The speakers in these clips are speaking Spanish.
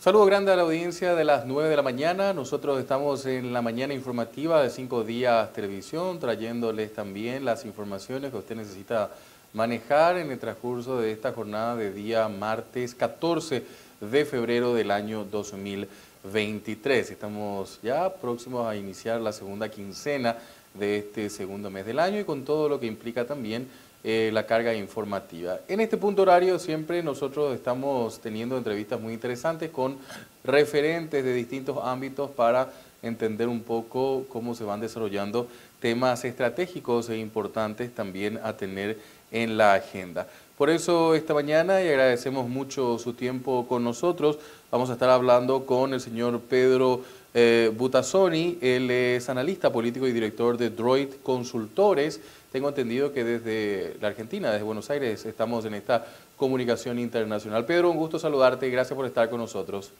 Saludos grande a la audiencia de las 9 de la mañana. Nosotros estamos en la mañana informativa de 5 días televisión, trayéndoles también las informaciones que usted necesita manejar en el transcurso de esta jornada de día martes 14 de febrero del año 2023. Estamos ya próximos a iniciar la segunda quincena de este segundo mes del año y con todo lo que implica también eh, la carga informativa. En este punto horario siempre nosotros estamos teniendo entrevistas muy interesantes con referentes de distintos ámbitos para entender un poco cómo se van desarrollando temas estratégicos e importantes también a tener en la agenda. Por eso esta mañana, y agradecemos mucho su tiempo con nosotros, vamos a estar hablando con el señor Pedro eh, él es analista político y director de Droid Consultores, tengo entendido que desde la Argentina, desde Buenos Aires, estamos en esta comunicación internacional. Pedro, un gusto saludarte y gracias por estar con nosotros.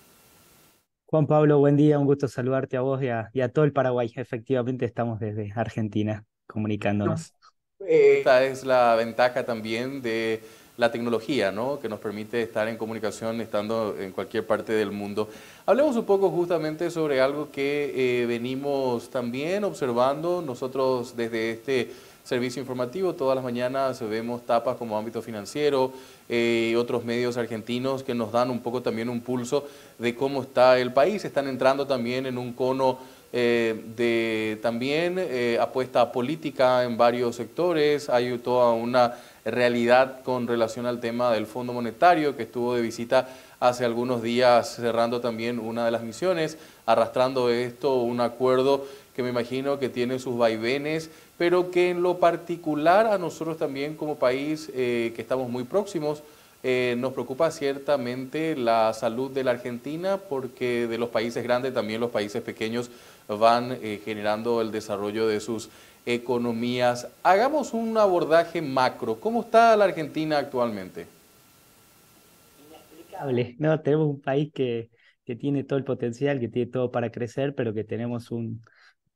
Juan Pablo, buen día, un gusto saludarte a vos y a, todo el Paraguay. Efectivamente, estamos desde Argentina comunicándonos. Eh, esta es la ventaja también de la tecnología, ¿no? que nos permite estar en comunicación estando en cualquier parte del mundo. Hablemos un poco justamente sobre algo que eh, venimos también observando nosotros desde este servicio informativo. Todas las mañanas vemos tapas como ámbito financiero y eh, otros medios argentinos que nos dan un poco también un pulso de cómo está el país. Están entrando también en un cono eh, de también eh, apuesta política en varios sectores. Hay toda una realidad con relación al tema del Fondo Monetario que estuvo de visita hace algunos días cerrando también una de las misiones, arrastrando esto un acuerdo que me imagino que tiene sus vaivenes, pero que en lo particular a nosotros también como país eh, que estamos muy próximos, eh, nos preocupa ciertamente la salud de la Argentina porque de los países grandes también los países pequeños van eh, generando el desarrollo de sus economías. Hagamos un abordaje macro. ¿Cómo está la Argentina actualmente? Inexplicable. No, tenemos un país que, que tiene todo el potencial, que tiene todo para crecer, pero que tenemos un,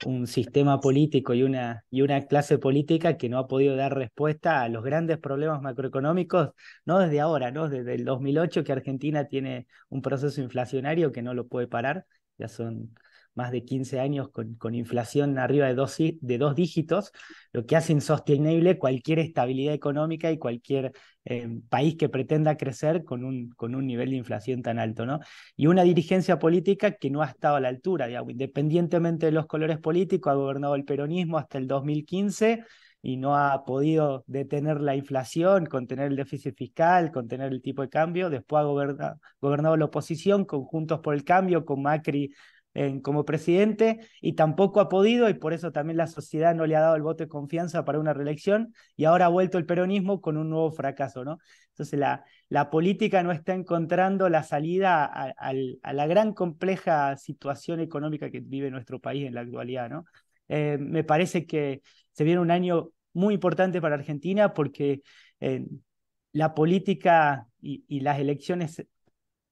un sistema político y una, y una clase política que no ha podido dar respuesta a los grandes problemas macroeconómicos, no desde ahora, ¿no? desde el 2008 que Argentina tiene un proceso inflacionario que no lo puede parar, ya son más de 15 años con, inflación arriba de dos, de dos dígitos, lo que hace insostenible cualquier estabilidad económica y cualquier eh, país que pretenda crecer con un, con un nivel de inflación tan alto. ¿no? Y una dirigencia política que no ha estado a la altura, independientemente de los colores políticos, ha gobernado el peronismo hasta el 2015 y no ha podido detener la inflación, contener el déficit fiscal, contener el tipo de cambio. Después ha gobernado, gobernado la oposición con Juntos por el Cambio, con Macri como presidente y tampoco ha podido y por eso también la sociedad no le ha dado el voto de confianza para una reelección y ahora ha vuelto el peronismo con un nuevo fracaso, ¿no? Entonces la, la política no está encontrando la salida a, la gran compleja situación económica que vive nuestro país en la actualidad, ¿no? Eh, me parece que se viene un año muy importante para Argentina porque eh, la política y, y, las elecciones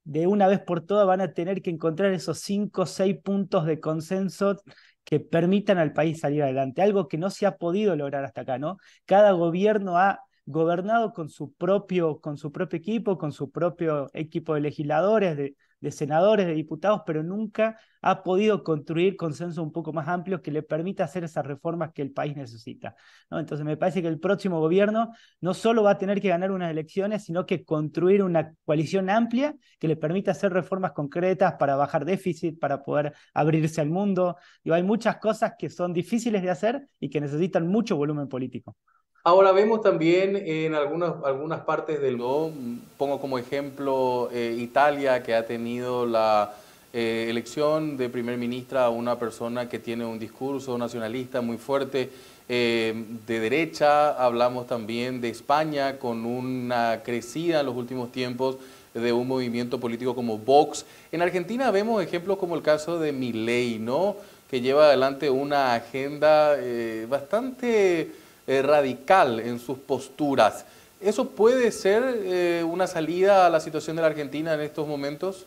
de una vez por todas van a tener que encontrar esos cinco o seis puntos de consenso que permitan al país salir adelante, algo que no se ha podido lograr hasta acá, ¿no? Cada gobierno ha gobernado con su propio, con su propio equipo, con su propio equipo de legisladores, de, de senadores, de diputados, pero nunca ha podido construir consenso un poco más amplio que le permita hacer esas reformas que el país necesita. ¿no? Entonces me parece que el próximo gobierno no solo va a tener que ganar unas elecciones, sino que construir una coalición amplia que le permita hacer reformas concretas para bajar déficit, para poder abrirse al mundo. y hay muchas cosas que son difíciles de hacer y que necesitan mucho volumen político. Ahora vemos también en algunas, algunas partes del mundo, pongo como ejemplo eh, Italia, que ha tenido la eh, elección de primer ministra a una persona que tiene un discurso nacionalista muy fuerte eh, de derecha. Hablamos también de España con una crecida en los últimos tiempos de un movimiento político como Vox. En Argentina vemos ejemplos como el caso de Miley, ¿no? que lleva adelante una agenda bastante eh, radical en sus posturas. ¿Eso puede ser eh, una salida a la situación de la Argentina en estos momentos?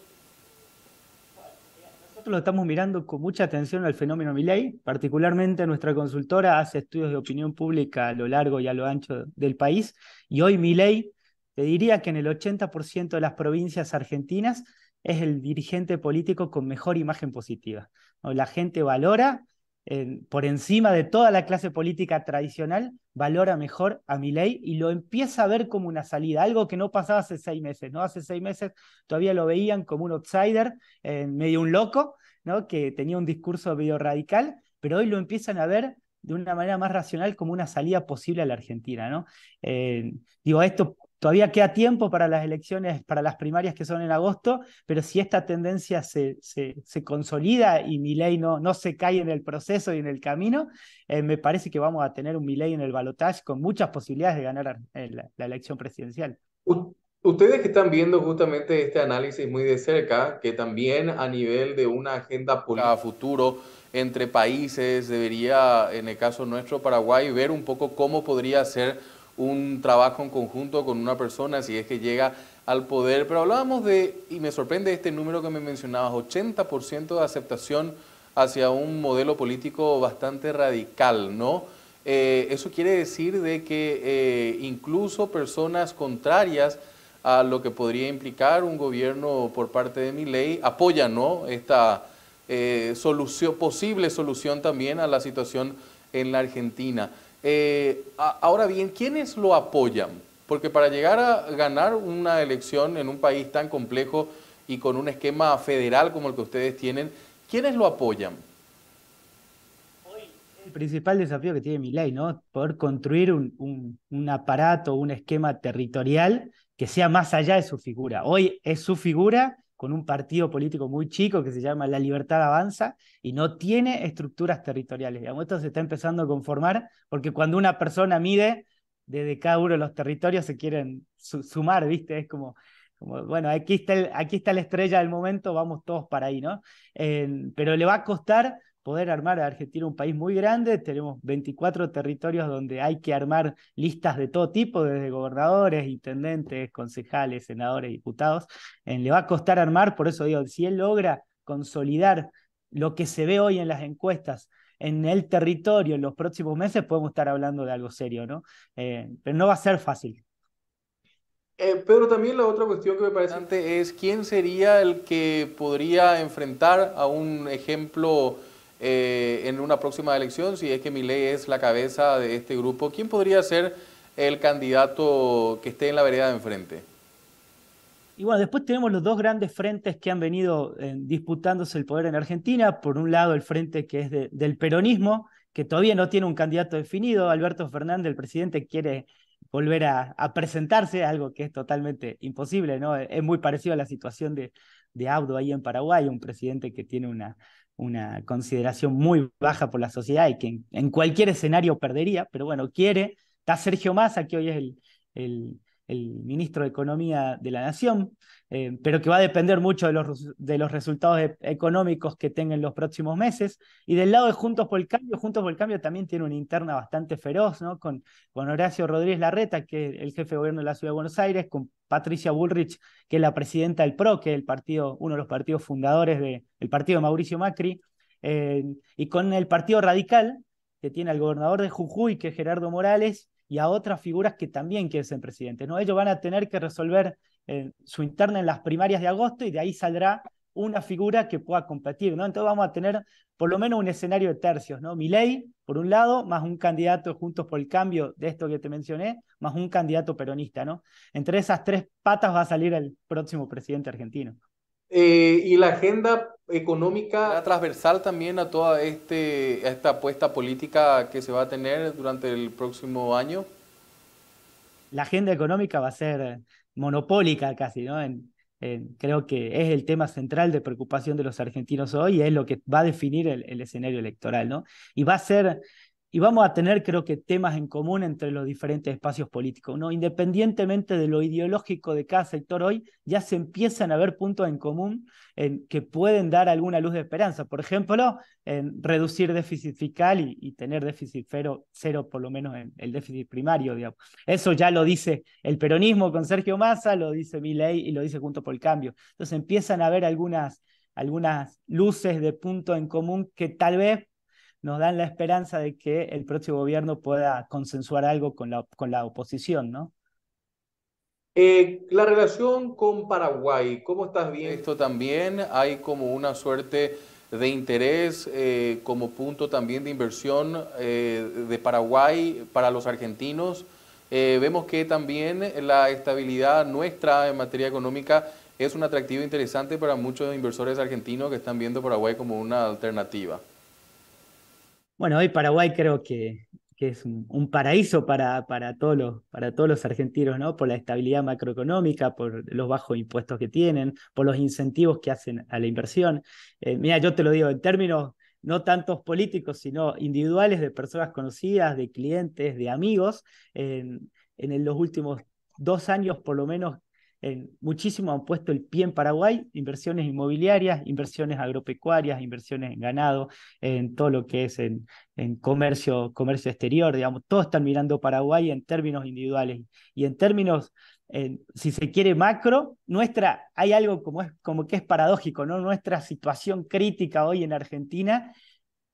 Nosotros estamos mirando con mucha atención al fenómeno Milei, particularmente nuestra consultora hace estudios de opinión pública a lo largo y a lo ancho del país, y hoy Milei, te diría que en el 80% de las provincias argentinas es el dirigente político con mejor imagen positiva. La gente valora por encima de toda la clase política tradicional, valora mejor a mi ley y lo empieza a ver como una salida, algo que no pasaba hace seis meses, ¿no? Hace seis meses todavía lo veían como un outsider, eh, medio un loco, ¿no? Que tenía un discurso medio radical, pero hoy lo empiezan a ver de una manera más racional como una salida posible a la Argentina, ¿no? Eh, digo, esto Todavía queda tiempo para las elecciones, para las primarias que son en agosto, pero si esta tendencia se, se, consolida y Milei no, no se cae en el proceso y en el camino, eh, me parece que vamos a tener un Milei en el balotaje con muchas posibilidades de ganar la, elección presidencial. Ustedes que están viendo justamente este análisis muy de cerca, que también a nivel de una agenda política a futuro entre países debería, en el caso nuestro, Paraguay, ver un poco cómo podría ser un trabajo en conjunto con una persona si es que llega al poder. Pero hablábamos de, y me sorprende este número que me mencionabas, 80% de aceptación hacia un modelo político bastante radical, ¿no? Eh, eso quiere decir de que eh, incluso personas contrarias a lo que podría implicar un gobierno por parte de mi ley apoyan ¿no? esta eh, solución, posible solución también a la situación en la Argentina. Eh, ahora bien, ¿quiénes lo apoyan? Porque para llegar a ganar una elección en un país tan complejo y con un esquema federal como el que ustedes tienen, ¿quiénes lo apoyan? El principal desafío que tiene mi ley, ¿no? Poder construir un aparato, un esquema territorial que sea más allá de su figura. Hoy es su figura con un partido político muy chico que se llama La Libertad Avanza y no tiene estructuras territoriales. esto se está empezando a conformar porque cuando una persona mide, desde cada uno de los territorios se quieren sumar, ¿viste? Es como, bueno, aquí está, aquí está la estrella del momento, vamos todos para ahí, ¿no? pero le va a costar poder armar a Argentina un país muy grande. Tenemos 24 territorios donde hay que armar listas de todo tipo, desde gobernadores, intendentes, concejales, senadores, diputados. Eh, le va a costar armar, por eso digo, si él logra consolidar lo que se ve hoy en las encuestas en el territorio en los próximos meses, podemos estar hablando de algo serio, ¿no? Eh, pero no va a ser fácil. Eh, Pedro, también la otra cuestión que me parece interesante es quién sería el que podría enfrentar a un ejemplo eh, en una próxima elección, si es que Milei es la cabeza de este grupo, ¿quién podría ser el candidato que esté en la vereda de enfrente? Y bueno, después tenemos los dos grandes frentes que han venido eh, disputándose el poder en Argentina. Por un lado, el frente que es del peronismo, que todavía no tiene un candidato definido. Alberto Fernández, el presidente, quiere volver a, presentarse, algo que es totalmente imposible, ¿no? Es muy parecido a la situación de, de ahí en Paraguay, un presidente que tiene una, una consideración muy baja por la sociedad y que en, cualquier escenario perdería, pero bueno, quiere, está Sergio Massa, que hoy es el el ministro de Economía de la Nación, eh, pero que va a depender mucho de los, de los resultados e-, económicos que tengan en los próximos meses. Y del lado de Juntos por el Cambio, Juntos por el Cambio también tiene una interna bastante feroz, ¿no? Con, con Horacio Rodríguez Larreta, que es el jefe de gobierno de la Ciudad de Buenos Aires, con Patricia Bullrich, que es la presidenta del PRO, que es el partido, uno de los partidos fundadores del partido de Mauricio Macri, eh, y con el Partido Radical, que tiene al gobernador de Jujuy, que es Gerardo Morales, y a otras figuras que también quieren ser presidentes. ¿no? Ellos van a tener que resolver eh, su interna en las primarias de agosto y de ahí saldrá una figura que pueda competir, ¿no? Entonces vamos a tener por lo menos un escenario de tercios, ¿no? Milei, por un lado, más un candidato Juntos por el Cambio, de esto que te mencioné, más un candidato peronista, ¿no? Entre esas tres patas va a salir el próximo presidente argentino. Eh, y la agenda económica. transversal también a toda este, esta apuesta política que se va a tener durante el próximo año. La agenda económica va a ser monopólica casi, ¿no? creo que es el tema central de preocupación de los argentinos hoy y es lo que va a definir el escenario electoral, ¿no? Y va a ser y vamos a tener, creo que, temas en común entre los diferentes espacios políticos. ¿no? Independientemente de lo ideológico de cada sector hoy, ya se empiezan a ver puntos en común en, que pueden dar alguna luz de esperanza. Por ejemplo, en reducir déficit fiscal y, tener déficit cero, por lo menos en el déficit primario. Digamos. Eso ya lo dice el peronismo con Sergio Massa, lo dice ley y lo dice Junto por el Cambio. Entonces empiezan a ver algunas, algunas luces de punto en común que tal vez nos dan la esperanza de que el próximo gobierno pueda consensuar algo con la, con la oposición, ¿no? Eh, la relación con Paraguay, ¿cómo estás viendo? Esto también hay como una suerte de interés eh, como punto también de inversión eh, de Paraguay para los argentinos. vemos que también la estabilidad nuestra en materia económica es un atractivo interesante para muchos inversores argentinos que están viendo Paraguay como una alternativa. Bueno, hoy Paraguay creo que, es un, paraíso para, para, todos los, para todos los argentinos, ¿no? Por la estabilidad macroeconómica, por los bajos impuestos que tienen, por los incentivos que hacen a la inversión. Eh, mira, yo te lo digo en términos no tantos políticos, sino individuales de personas conocidas, de clientes, de amigos. en los últimos dos años por lo menos muchísimos muchísimo han puesto el pie en Paraguay, inversiones inmobiliarias, inversiones agropecuarias, inversiones en ganado, en todo lo que es en, comercio, comercio exterior, digamos, todos están mirando Paraguay en términos individuales y en términos si se quiere macro, nuestra, hay algo como, es, como que es paradójico, ¿no? Nuestra situación crítica hoy en Argentina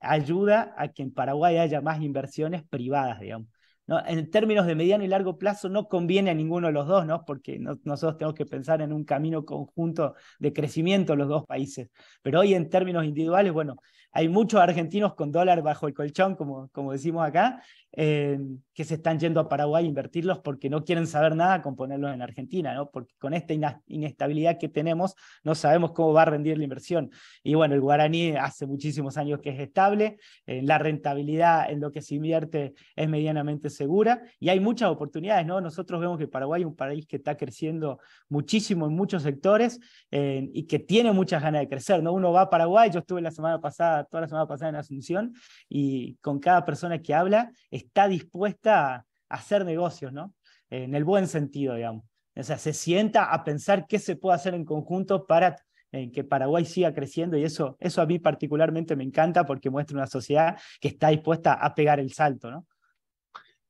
ayuda a que en Paraguay haya más inversiones privadas, digamos. En términos de mediano y largo plazo no conviene a ninguno de los dos, ¿no? Porque nosotros tenemos que pensar en un camino conjunto de crecimiento los dos países. Pero hoy en términos individuales, bueno, hay muchos argentinos con dólar bajo el colchón, como, como decimos acá, que se están yendo a Paraguay a invertirlos porque no quieren saber nada con ponerlos en Argentina, ¿no? porque con esta inestabilidad que tenemos no sabemos cómo va a rendir la inversión. Y bueno, el guaraní hace muchísimos años que es estable, eh, la rentabilidad en lo que se invierte es medianamente segura y hay muchas oportunidades. ¿no? Nosotros vemos que Paraguay es un país que está creciendo muchísimo en muchos sectores eh, y que tiene muchas ganas de crecer. ¿no? Uno va a Paraguay, yo estuve la semana pasada, toda la semana pasada en Asunción y con cada persona que habla, está dispuesta a hacer negocios, ¿no? en el buen sentido, digamos. O sea, se sienta a pensar qué se puede hacer en conjunto para eh, que Paraguay siga creciendo y eso, eso a mí particularmente me encanta porque muestra una sociedad que está dispuesta a pegar el salto, ¿no?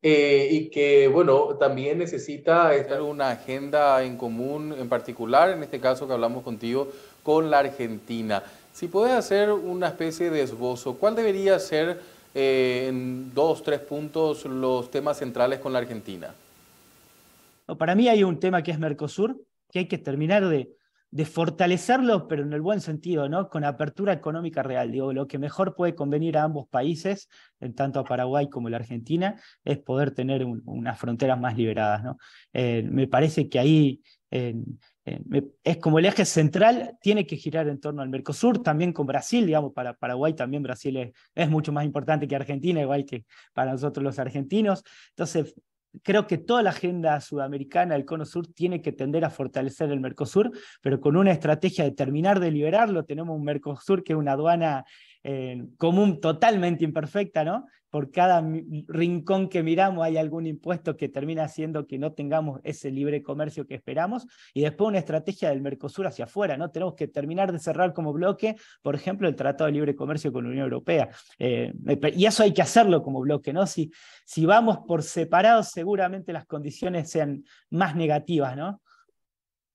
Eh, y que, bueno, también necesita estar una agenda en común, en particular, en este caso que hablamos contigo, con la Argentina. Si puedes hacer una especie de esbozo, ¿cuál debería ser eh, en dos, tres puntos los temas centrales con la Argentina? para mí hay un tema que es Mercosur, que hay que terminar de, fortalecerlo, pero en el buen sentido, ¿no? Con apertura económica real. Digo, lo que mejor puede convenir a ambos países, tanto a Paraguay como a la Argentina, es poder tener unas fronteras más liberadas, ¿no? Eh, me parece que ahí eh, es como el eje central, tiene que girar en torno al Mercosur, también con Brasil, digamos, para Paraguay también Brasil es, mucho más importante que Argentina, igual que para nosotros los argentinos. Entonces, creo que toda la agenda sudamericana del Cono Sur tiene que tender a fortalecer el Mercosur, pero con una estrategia de terminar de liberarlo. Tenemos un Mercosur que es una aduana común totalmente imperfecta, ¿no? Por cada rincón que miramos hay algún impuesto que termina haciendo que no tengamos ese libre comercio que esperamos. Y después una estrategia del Mercosur hacia afuera, ¿no? Tenemos que terminar de cerrar como bloque, por ejemplo, el Tratado de Libre Comercio con la Unión Europea. Eh, eh, y eso hay que hacerlo como bloque, ¿no? Si, si vamos por separado, seguramente las condiciones sean más negativas, ¿no?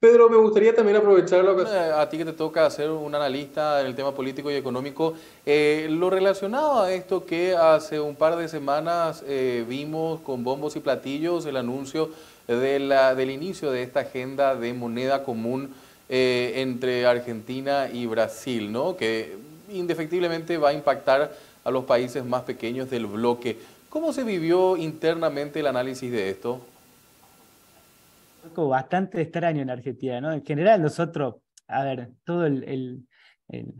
Pedro, me gustaría también aprovechar la ocasión. Eh, a ti que te toca ser un analista en el tema político y económico, eh, lo relacionado a esto que hace un par de semanas eh, vimos con bombos y platillos el anuncio de la, del inicio de esta agenda de moneda común entre Argentina y Brasil, ¿no? que indefectiblemente va a impactar a los países más pequeños del bloque. ¿Cómo se vivió internamente el análisis de esto? bastante extraño en Argentina, ¿no? En general nosotros, a ver, todo el,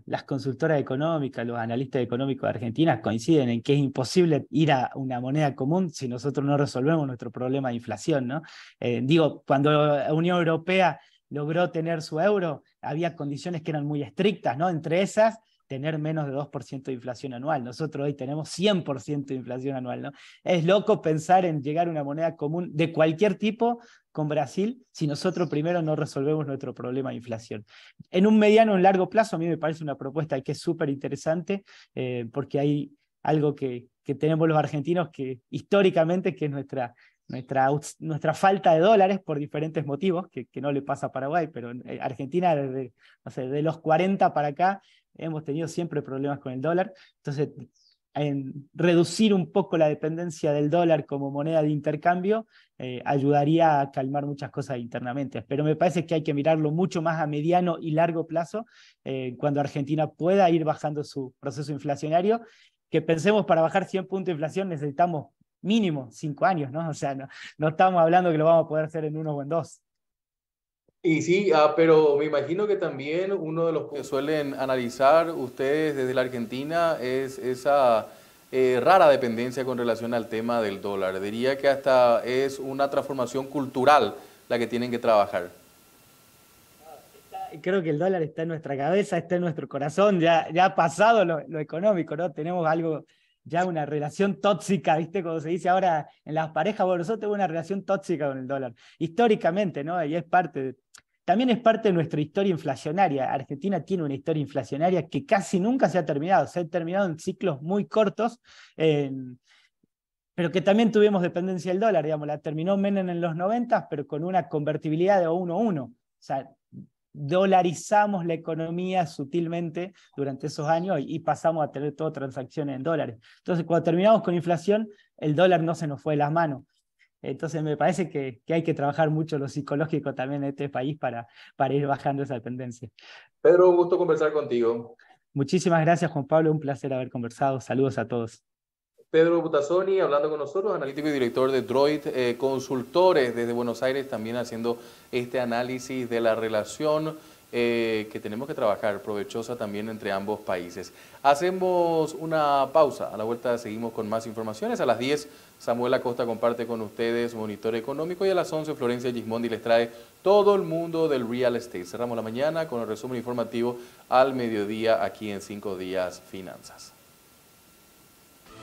las consultoras económicas, los analistas económicos de Argentina coinciden en que es imposible ir a una moneda común si nosotros no resolvemos nuestro problema de inflación, ¿no? Eh, digo, cuando la Unión Europea logró tener su euro, había condiciones que eran muy estrictas, ¿no? Entre esas, tener menos de 2% de inflación anual. Nosotros hoy tenemos 100% de inflación anual. ¿no? Es loco pensar en llegar a una moneda común de cualquier tipo con Brasil si nosotros primero no resolvemos nuestro problema de inflación. En un mediano o largo plazo, a mí me parece una propuesta que es súper interesante eh, porque hay algo que, que tenemos los argentinos que históricamente que es nuestra nuestra, falta de dólares por diferentes motivos, que, no le pasa a Paraguay, pero Argentina desde de los 40 para acá hemos tenido siempre problemas con el dólar. Entonces, reducir un poco la dependencia del dólar como moneda de intercambio eh, ayudaría a calmar muchas cosas internamente. Pero me parece que hay que mirarlo mucho más a mediano y largo plazo eh, cuando Argentina pueda ir bajando su proceso inflacionario. Que pensemos para bajar 100 puntos de inflación necesitamos mínimo cinco años, ¿no? O sea, no, estamos hablando que lo vamos a poder hacer en uno o en dos. Y sí, ah, pero me imagino que también uno de los que suelen analizar ustedes desde la Argentina es esa eh, rara dependencia con relación al tema del dólar. Diría que hasta es una transformación cultural la que tienen que trabajar. Creo que el dólar está en nuestra cabeza, está en nuestro corazón, ya, ya ha pasado lo, lo económico, ¿no? Tenemos algo ya una relación tóxica, ¿viste? Como se dice ahora en las parejas, bueno, nosotros tenemos una relación tóxica con el dólar, históricamente, ¿no? Y es parte, también es parte de nuestra historia inflacionaria. Argentina tiene una historia inflacionaria que casi nunca se ha terminado, se ha terminado en ciclos muy cortos, pero que también tuvimos dependencia del dólar, digamos, la terminó Menem en los 90, pero con una convertibilidad de 1-1. O sea, dolarizamos la economía sutilmente durante esos años y, pasamos a tener todas transacciones en dólares. Entonces, cuando terminamos con inflación, el dólar no se nos fue de las manos. Entonces, me parece que, que, hay que trabajar mucho lo psicológico también en este país para, para ir bajando esa dependencia Pedro, un gusto conversar contigo. Muchísimas gracias, Juan Pablo. Un placer haber conversado. Saludos a todos. Pedro Butazzoni hablando con nosotros, analítico y director de Droid eh, Consultores desde Buenos Aires, también haciendo este análisis de la relación eh, que tenemos que trabajar provechosa también entre ambos países. Hacemos una pausa, a la vuelta seguimos con más informaciones. A las 10 Samuel Acosta comparte con ustedes Monitor Económico y a las 11 Florencia Gismondi les trae todo el mundo del real estate. Cerramos la mañana con el resumen informativo al mediodía aquí en 5 días Finanzas.